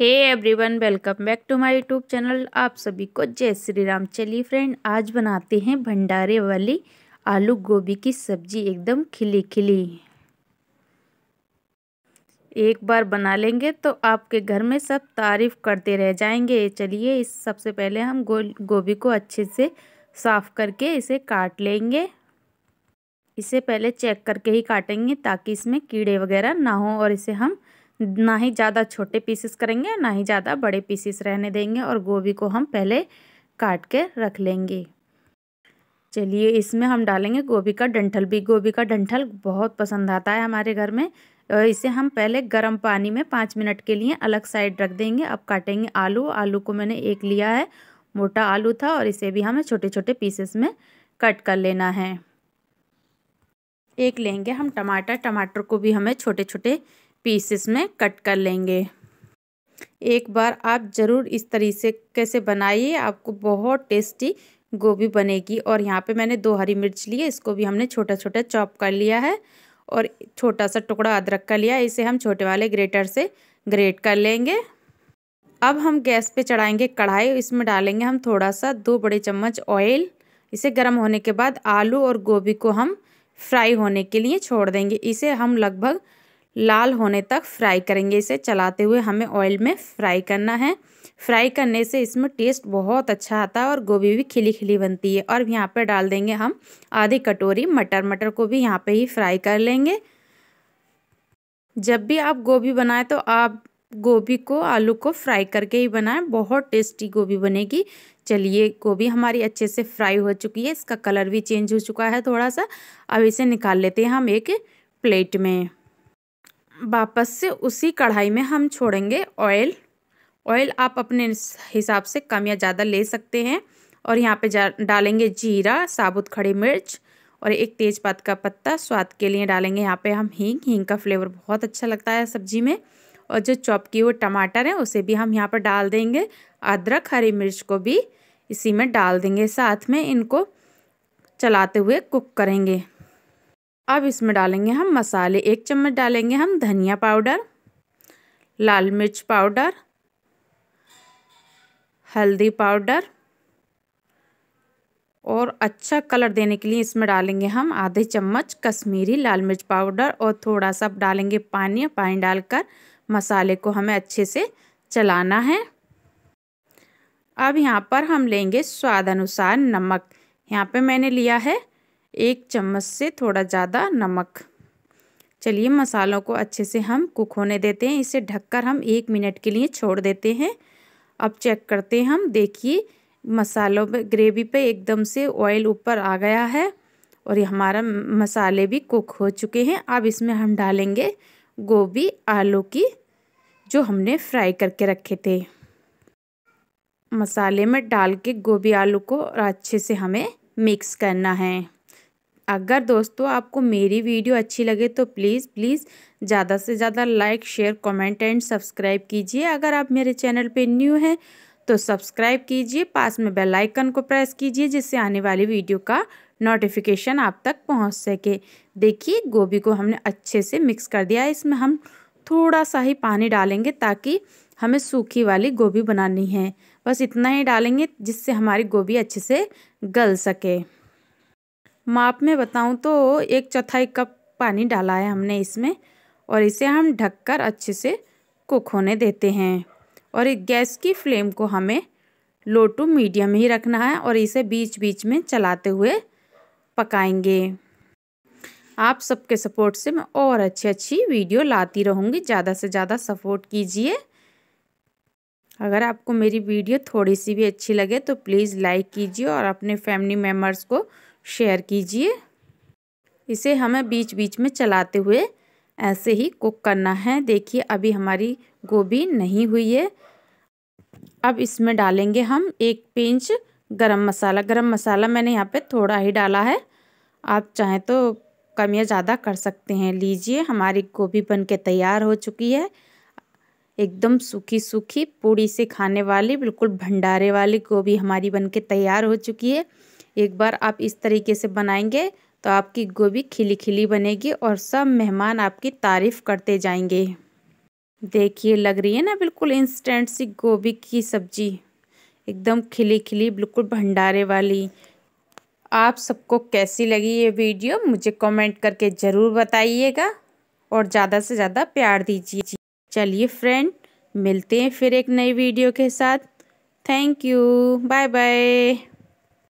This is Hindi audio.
hey everyone welcome back to my YouTube channel आप सभी को जय श्री राम चलिए फ्रेंड आज बनाते हैं भंडारे वाली आलू गोभी की सब्जी एकदम खिली खिली एक बार बना लेंगे तो आपके घर में सब तारीफ करते रह जाएंगे चलिए इस सबसे पहले हम गो गोभी को अच्छे से साफ़ करके इसे काट लेंगे इसे पहले चेक करके ही काटेंगे ताकि इसमें कीड़े वगैरह ना हो और इसे हम ना ही ज़्यादा छोटे पीसेस करेंगे ना ही ज़्यादा बड़े पीसेस रहने देंगे और गोभी को हम पहले काट के रख लेंगे चलिए इसमें हम डालेंगे गोभी का डंठल भी गोभी का डंठल बहुत पसंद आता है हमारे घर में इसे हम पहले गर्म पानी में पाँच मिनट के लिए अलग साइड रख देंगे अब काटेंगे आलू आलू को मैंने एक लिया है मोटा आलू था और इसे भी हमें छोटे छोटे पीसेस में कट कर लेना है एक लेंगे हम टमाटर टमाटर को भी हमें छोटे छोटे पीसेस में कट कर लेंगे एक बार आप ज़रूर इस तरीके कैसे बनाइए आपको बहुत टेस्टी गोभी बनेगी और यहाँ पे मैंने दो हरी मिर्च ली है इसको भी हमने छोटा छोटा चॉप कर लिया है और छोटा सा टुकड़ा अदरक का लिया इसे हम छोटे वाले ग्रेटर से ग्रेट कर लेंगे अब हम गैस पे चढ़ाएंगे कढ़ाई इसमें डालेंगे हम थोड़ा सा दो बड़े चम्मच ऑयल इसे गर्म होने के बाद आलू और गोभी को हम फ्राई होने के लिए छोड़ देंगे इसे हम लगभग लाल होने तक फ्राई करेंगे इसे चलाते हुए हमें ऑयल में फ्राई करना है फ्राई करने से इसमें टेस्ट बहुत अच्छा आता है और गोभी भी खिली खिली बनती है और यहाँ पर डाल देंगे हम आधी कटोरी मटर मटर को भी यहाँ पे ही फ्राई कर लेंगे जब भी आप गोभी बनाएं तो आप गोभी को आलू को फ्राई करके ही बनाएं बहुत टेस्टी गोभी बनेगी चलिए गोभी हमारी अच्छे से फ्राई हो चुकी है इसका कलर भी चेंज हो चुका है थोड़ा सा अब इसे निकाल लेते हैं हम एक प्लेट में वापस से उसी कढ़ाई में हम छोड़ेंगे ऑयल ऑयल आप अपने हिसाब से कम या ज़्यादा ले सकते हैं और यहाँ पे डालेंगे जीरा साबुत खड़ी मिर्च और एक तेज़पात का पत्ता स्वाद के लिए डालेंगे यहाँ पे हम हींग हींग का फ्लेवर बहुत अच्छा लगता है सब्जी में और जो चॉप किए हुए टमाटर हैं उसे भी हम यहाँ पर डाल देंगे अदरक हरी मिर्च को भी इसी में डाल देंगे साथ में इनको चलाते हुए कुक करेंगे अब इसमें डालेंगे हम मसाले एक चम्मच डालेंगे हम धनिया पाउडर लाल मिर्च पाउडर हल्दी पाउडर और अच्छा कलर देने के लिए इसमें डालेंगे हम आधे चम्मच कश्मीरी लाल मिर्च पाउडर और थोड़ा सा डालेंगे पानी पानी डालकर मसाले को हमें अच्छे से चलाना है अब यहाँ पर हम लेंगे स्वाद अनुसार नमक यहाँ पे मैंने लिया है एक चम्मच से थोड़ा ज़्यादा नमक चलिए मसालों को अच्छे से हम कुक होने देते हैं इसे ढककर हम एक मिनट के लिए छोड़ देते हैं अब चेक करते हैं हम देखिए मसालों पे ग्रेवी पे एकदम से ऑयल ऊपर आ गया है और ये हमारा मसाले भी कुक हो चुके हैं अब इसमें हम डालेंगे गोभी आलू की जो हमने फ्राई करके रखे थे मसाले में डाल के गोभी आलू को अच्छे से हमें मिक्स करना है अगर दोस्तों आपको मेरी वीडियो अच्छी लगे तो प्लीज़ प्लीज़ ज़्यादा से ज़्यादा like share comment and subscribe कीजिए अगर आप मेरे चैनल पे न्यू हैं तो सब्सक्राइब कीजिए पास में बेल आइकन को प्रेस कीजिए जिससे आने वाली वीडियो का नोटिफिकेशन आप तक पहुंच सके देखिए गोभी को हमने अच्छे से मिक्स कर दिया है इसमें हम थोड़ा सा ही पानी डालेंगे ताकि हमें सूखी वाली गोभी बनानी है बस इतना ही डालेंगे जिससे हमारी गोभी अच्छे से गल सके माप में बताऊँ तो एक चौथाई कप पानी डाला है हमने इसमें और इसे हम ढककर अच्छे से कुक होने देते हैं और गैस की फ्लेम को हमें लो टू मीडियम ही रखना है और इसे बीच बीच में चलाते हुए पकाएंगे आप सबके सपोर्ट से मैं और अच्छी अच्छी वीडियो लाती रहूँगी ज़्यादा से ज़्यादा सपोर्ट कीजिए अगर आपको मेरी वीडियो थोड़ी सी भी अच्छी लगे तो प्लीज़ लाइक कीजिए और अपने फैमिली मेम्बर्स को शेयर कीजिए इसे हमें बीच बीच में चलाते हुए ऐसे ही कुक करना है देखिए अभी हमारी गोभी नहीं हुई है अब इसमें डालेंगे हम एक पिंच गरम मसाला गरम मसाला मैंने यहाँ पे थोड़ा ही डाला है आप चाहें तो कम या ज़्यादा कर सकते हैं लीजिए हमारी गोभी बन के तैयार हो चुकी है एकदम सूखी सूखी पूड़ी से खाने वाली बिल्कुल भंडारे वाली गोभी हमारी बन के तैयार हो चुकी है एक बार आप इस तरीके से बनाएंगे तो आपकी गोभी खिली खिली बनेगी और सब मेहमान आपकी तारीफ़ करते जाएंगे देखिए लग रही है ना बिल्कुल इंस्टेंट सी गोभी की सब्जी एकदम खिली खिली बिल्कुल भंडारे वाली आप सबको कैसी लगी ये वीडियो मुझे कमेंट करके ज़रूर बताइएगा और ज़्यादा से ज़्यादा प्यार दीजिए चलिए फ्रेंड मिलते हैं फिर एक नई वीडियो के साथ थैंक यू बाय बाय